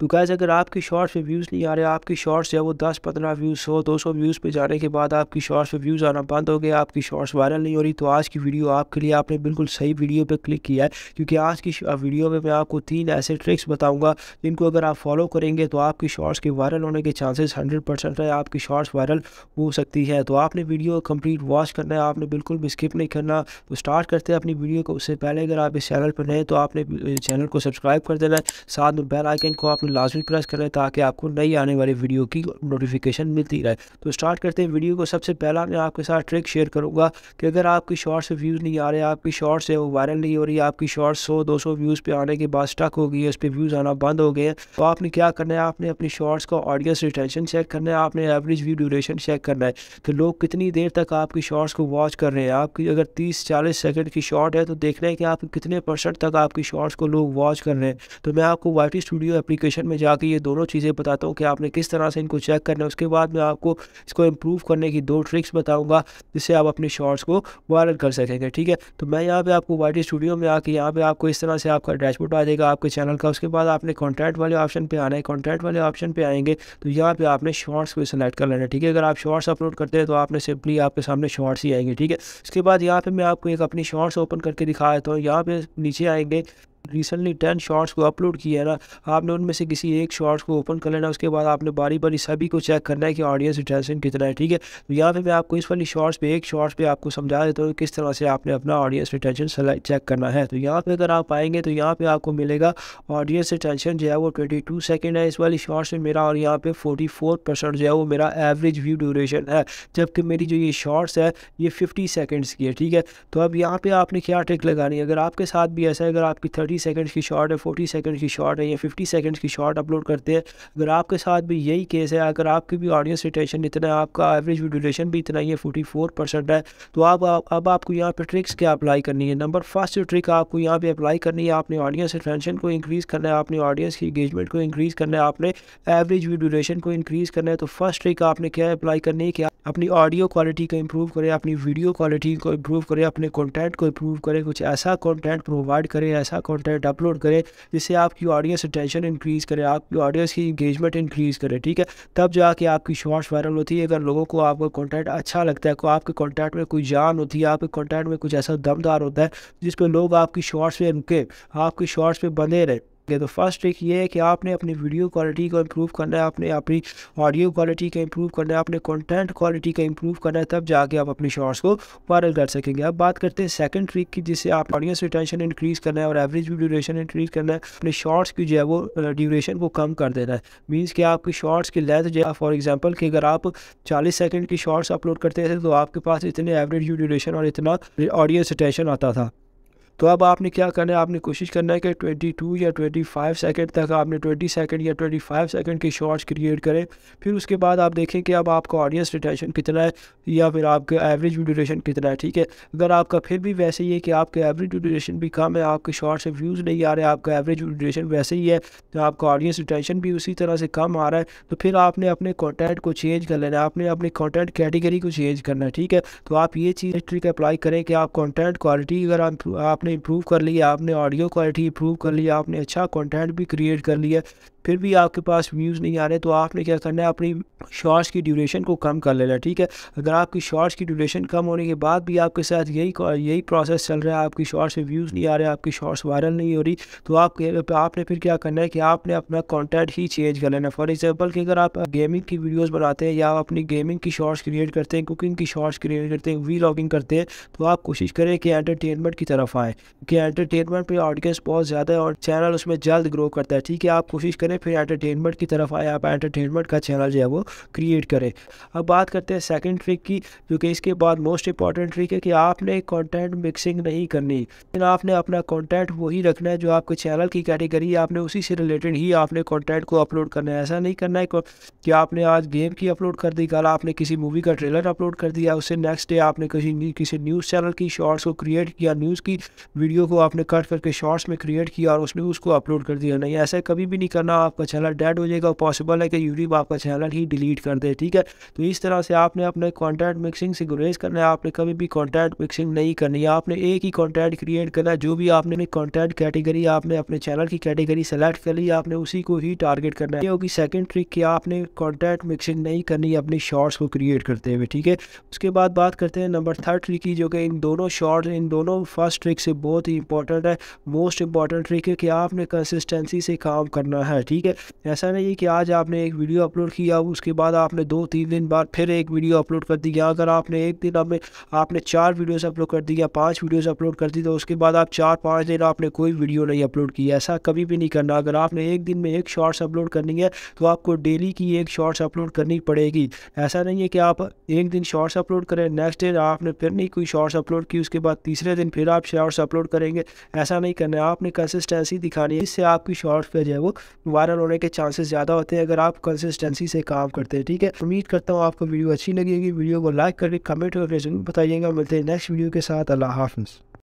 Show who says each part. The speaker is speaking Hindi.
Speaker 1: तो गैस अगर आपकी शॉर्ट्स पे व्यूज़ नहीं आ रहे आपकी शॉर्ट्स या वो दस पंद्रह व्यूज़ सौ दो सौ व्यूज़ पे जाने के बाद आपकी शॉर्ट्स पे व्यूज़ आना बंद हो गया आपकी शॉर्ट्स वायरल नहीं हो रही तो आज की वीडियो आपके लिए आपने बिल्कुल सही वीडियो पे क्लिक किया है क्योंकि आज की वीडियो में मैं आपको तीन ऐसे ट्रिक्स बताऊँगा जिनको अगर आप फॉलो करेंगे तो आपकी शॉर्ट्स के वायरल होने के चांसेस हंड्रेड है आपकी शॉर्ट्स वायरल हो सकती है तो आपने वीडियो कम्प्लीट वॉच करना है आपने बिल्कुल भी स्किप नहीं करना तो स्टार्ट करते हैं अपनी वीडियो को उससे पहले अगर आप इस चैनल पर नए तो आपने चैनल को सब्सक्राइब कर देना है साथ में बेल आइकन को आपने लाजमी प्रेस करें ताकि आपको नई आने वाली वीडियो की नोटिफिकेशन मिलती रहे तो स्टार्ट करते हैं वीडियो को सबसे पहला मैं आपके साथ ट्रिक शेयर करूँगा कि अगर आपकी शॉर्ट्स से व्यूज़ नहीं आ रहे आपकी शॉर्ट्स है वो वायरल नहीं हो रही आपकी शॉर्ट्स सौ दो सौ व्यूज़ पर आने के बाद स्टक हो गई है उस पर व्यूज़ आना बंद हो गए हैं तो आपने क्या करना है आपने अपनी शॉर्ट्स का ऑडियंस रिटेंशन चेक करना है आपने एवरेज व्यू ड्यूरेशन चेक करना है कि लोग कितनी देर तक आपकी शॉर्ट्स को वॉच कर रहे हैं आपकी अगर तीस चालीस सेकेंड की शॉर्ट है तो देखना है कि आप कितने परसेंट तक आपकी शॉर्ट्स को लोग वॉच कर रहे हैं तो मैं आपको वाई स्टूडियो एप्लीकेशन डिस्क्रिप्शन में जाके ये दोनों चीज़ें बताता हूँ कि आपने किस तरह से इनको चेक करना है उसके बाद मैं आपको इसको इम्प्रूव करने की दो ट्रिक्स बताऊँगा जिससे आप अपने शॉर्ट्स को वायरल कर सकेंगे ठीक है तो मैं यहाँ पर आपको वाई स्टूडियो में आके यहाँ पर आपको इस तरह से आपका डैशबोर्ड आ जाएगा आपके चैनल का उसके बाद आपने कॉन्टैक्ट वाले ऑप्शन पर आना है कॉन्टैक्ट वाले ऑप्शन पर आएंगे तो यहाँ पर आपने शॉर्ट्स को सिलेक्ट कर लेना है ठीक है अगर आप शॉर्ट्स अपलोड करते हैं तो आपने सिंपली आपके सामने शॉर्ट्स ही आएंगे ठीक है उसके बाद यहाँ पर मैं आपको एक अपनी शॉर्ट्स ओपन करके दिखा देता हूँ यहाँ पर नीचे आएंगे रिसेंटली टेन शॉर्ट्स को अपलोड किया है ना आपने उनमें से किसी एक शॉर्ट्स को ओपन कर लेना उसके बाद आपने बारी बारी सभी को चेक करना है कि ऑडियंस इंटरेस्टिंग कितना है ठीक है तो यहाँ पे मैं आपको इस वाली शॉर्ट्स पे एक शॉर्ट्स पे आपको समझा देता हूँ किस तरह से आपने अपना ऑडियंस रिटेंशन चेक करना है तो यहाँ पर अगर आप आएंगे तो यहाँ पर आपको मिलेगा ऑडियंस रिटेंशन जो है वो ट्वेंटी टू सेकेंड है इस वाली शॉर्ट्स में मेरा और यहाँ पर फोर्टी फोर परसेंट जो है वो मेरा एवरेज व्यू ड्यूरेशन है जबकि मेरी जो ये शॉर्ट्स है ये फिफ्टी सेकेंड्स की है ठीक है तो अब यहाँ पर आपने क्या ट्रिक लगानी है अगर आपके साथ भी ऐसा है अगर आपकी थर्टी थर्टी सेकंड्स की शॉट है फोर्टी सेकंड्स की शॉट है या फिफ्टी सेकंड्स की शॉट अपलोड करते हैं अगर आपके साथ भी यही केस है अगर आपकी भी ऑडियंस रिटेंशन इतना है आपका एवरेज ड्यूरेशन भी इतना ही है फोर्टी फोर परसेंट है तो आप अब आपको यहाँ पर ट्रिक्स क्या अप्लाई करनी है नंबर फर्स्ट ट्रिक आपको यहाँ पर अप्लाई करनी है आपने ऑडियंस रिटेंशन को इंक्रीज़ करना है आपने ऑडियंस की इंगेजमेंट को इंक्रीज़ करना है आपने एवरेज ड्यूरेशन को इंक्रीज़ करना है तो फर्स्ट ट्रिक आपने क्या अप्लाई करनी है कि अपनी ऑडियो क्वालिटी को इम्प्रूव करें अपनी वीडियो क्वालिटी को इम्प्रूव करें अपने कंटेंट को इम्प्रूव करें कुछ ऐसा कंटेंट प्रोवाइड करें ऐसा कंटेंट अपलोड करें जिससे आपकी ऑडियंस अटेंशन इंक्रीज़ करें आपकी ऑडियंस की इंगेजमेंट इंक्रीज़ करें ठीक है तब जाके आपकी शॉर्ट्स वायरल होती है अगर लोगों को आपका कॉन्टेंट अच्छा लगता है को आपके कॉन्टेंट में कोई जान होती है आपके कॉन्टेंट में कुछ ऐसा दमदार होता है जिस पर लोग आपकी शॉर्ट्स में रुके आपकी शॉर्ट्स पर बने रहें सकते हैं तो फर्स्ट ट्रिक ये है कि आपने अपनी वीडियो क्वालिटी को इम्प्रूव करना है आपने अपनी ऑडियो क्वालिटी का इम्प्रूव करना है अपने कंटेंट क्वालिटी का इम्प्रूव करना है तब जाके आप अपने शॉर्ट्स को वायरल कर सकेंगे अब बात करते हैं सेकंड ट्रिक की जिससे आप ऑडियंस रिटेंशन इंक्रीज करना है और एवरेज भी ड्यूरेशन इंक्रीज करना है अपने शॉर्ट्स की जो है वो ड्यूरेशन को कम कर देना है मीन्स कि आपकी शॉर्ट्स की लेंथ जो है फॉर एग्जाम्पल कि अगर आप चालीस सेकेंड की शॉर्ट्स अपलोड करते थे तो आपके पास इतने एवरेज ड्यूरेशन और इतना ऑडियंस रिटेंशन आता था तो अब आपने क्या करना है आपने कोशिश करना है कि 22 या 25 सेकंड तक आपने 20 सेकंड या 25 सेकंड के शॉर्ट्स क्रिएट करें फिर उसके बाद आप देखें कि अब आपका ऑडियंस रिटेंशन कितना है या फिर आपका एवरेज ड्यूरेशन कितना है ठीक है अगर आपका फिर भी वैसे ही है कि आपका एवरेज ड्यूरेशन भी कम है आपके शॉर्ट्स से व्यूज़ नहीं आ रहे आपका एवरेज ड्यूरेशन वैसे ही है तो आपका ऑडियंस रिटेंशन भी उसी तरह से कम आ रहा है तो फिर आपने अपने कॉन्टेंट को चेंज कर लेना है आपने अपने कॉन्टेंट कैटेगरी को चेंज करना है ठीक है तो आप ये चीज़ ट्रिक अप्लाई करें कि आप कॉन्टेंट क्वालिटी अगर आपने आपने इम्प्रूव कर लिया आपने ऑडियो क्वालिटी इम्प्रूव कर लिया आपने अच्छा कॉन्टेंट भी क्रिएट कर लिया फिर भी आपके पास व्यूज़ नहीं आ रहे तो आपने क्या करना है अपनी शॉर्ट्स की ड्यूरेशन को कम कर लेना ठीक है अगर आपकी शॉर्ट्स की ड्यूरेशन कम होने के बाद भी आपके साथ यही यही प्रोसेस चल रहा है आपकी शॉर्ट्स में व्यूज़ नहीं आ रहे आपकी शॉर्ट्स वायरल नहीं हो रही तो आप आपने फिर क्या करना है कि आपने अपना कॉन्टेंट ही चेंज कर लेना फॉर एग्जाम्पल कि अगर आप गेमिंग की वीडियोज़ बनाते हैं या आप अपनी गेमिंग की शॉर्ट्स क्रिएट करते हैं कुकिंग की शॉर्ट्स क्रिएट करते हैं वी करते हैं तो आप कोशिश करें कि एंटरटेनमेंट की तरफ आएँ कि एंटरटेनमेंट पर ऑडियंस बहुत ज़्यादा है और चैनल उसमें जल्द ग्रो करता है ठीक है आप कोशिश करें करें फिर एंटरटेनमेंट की तरफ आए आप एंटरटेनमेंट का चैनल जो है वो क्रिएट करें अब बात करते हैं सेकेंड ट्रिक की जो कि इसके बाद मोस्ट इंपॉर्टेंट ट्रिक है कि आपने कॉन्टेंट मिक्सिंग नहीं करनी लेकिन आपने अपना कॉन्टेंट वही रखना है जो आपके चैनल की कैटेगरी है आपने उसी से रिलेटेड ही आपने कॉन्टेंट को अपलोड करना है ऐसा नहीं करना है कि आपने आज गेम की अपलोड कर दी कल आपने किसी मूवी का ट्रेलर अपलोड कर दिया उससे नेक्स्ट डे आपने किसी किसी न्यूज़ चैनल की शॉर्ट्स को क्रिएट किया न्यूज़ की वीडियो को आपने कट करके शॉर्ट्स में क्रिएट किया और उसने उसको अपलोड कर दिया नहीं ऐसा कभी भी नहीं करना आपका चैनल डेड हो जाएगा पॉसिबल है कि यूट्यूब आपका चैनल ही डिलीट कर दे ठीक है तो इस तरह से आपने अपने कॉन्टेंट मिक्सिंग से गुरेज करना है आपने कभी भी कॉन्टेंट मिक्सिंग नहीं करनी है आपने एक ही कॉन्टेंट क्रिएट करना है जो भी आपने कॉन्टेंट कैटेगरी आपने अपने चैनल की कैटेगरी सेलेक्ट कर ली आपने उसी को ही टारगेट करना है होगी सेकेंड ट्रिक कि आपने कॉन्टेंट मिक्सिंग नहीं करनी अपने शॉर्ट्स को क्रिएट करते हुए ठीक है उसके बाद बात करते हैं नंबर थर्ड ट्रिक की जो कि इन दोनों शॉर्ट इन दोनों फर्स्ट ट्रिक से बहुत ही इंपॉर्टेंट है मोस्ट इंपॉर्टेंट ट्रिक है कि आपने कंसिस्टेंसी से काम करना है ठीक है ऐसा नहीं है कि आज आपने एक वीडियो अपलोड किया उसके बाद आपने दो तीन दिन बाद फिर एक वीडियो अपलोड कर दी या अगर आपने एक दिन आपने आपने चार वीडियोस अपलोड कर दी या पाँच वीडियोस अपलोड कर दी तो उसके बाद आप चार पाँच दिन आपने कोई वीडियो नहीं अपलोड की ऐसा कभी भी नहीं करना अगर आपने एक दिन में एक शॉर्ट्स अपलोड करनी है तो आपको डेली की एक शॉर्ट्स अपलोड करनी पड़ेगी ऐसा नहीं है कि आप एक दिन शॉर्ट्स अपलोड करें नेक्स्ट डे आपने फिर नहीं कोई शॉर्ट्स अपलोड की उसके बाद तीसरे दिन फिर आप शॉर्ट्स अपलोड करेंगे ऐसा नहीं करना है आपने कंसिस्टेंसी दिखानी है इससे आपकी शॉर्ट्स पर जो है वो वायरल होने के चांसेस ज़्यादा होते हैं अगर आप कंसिस्टेंसी से काम करते हैं ठीक है उम्मीद करता हूँ आपको वीडियो अच्छी लगेगी वीडियो को लाइक करके कमेंट करके जरूर बताइएगा मिलते हैं नेक्स्ट वीडियो के साथ अल्लाह हाफिज़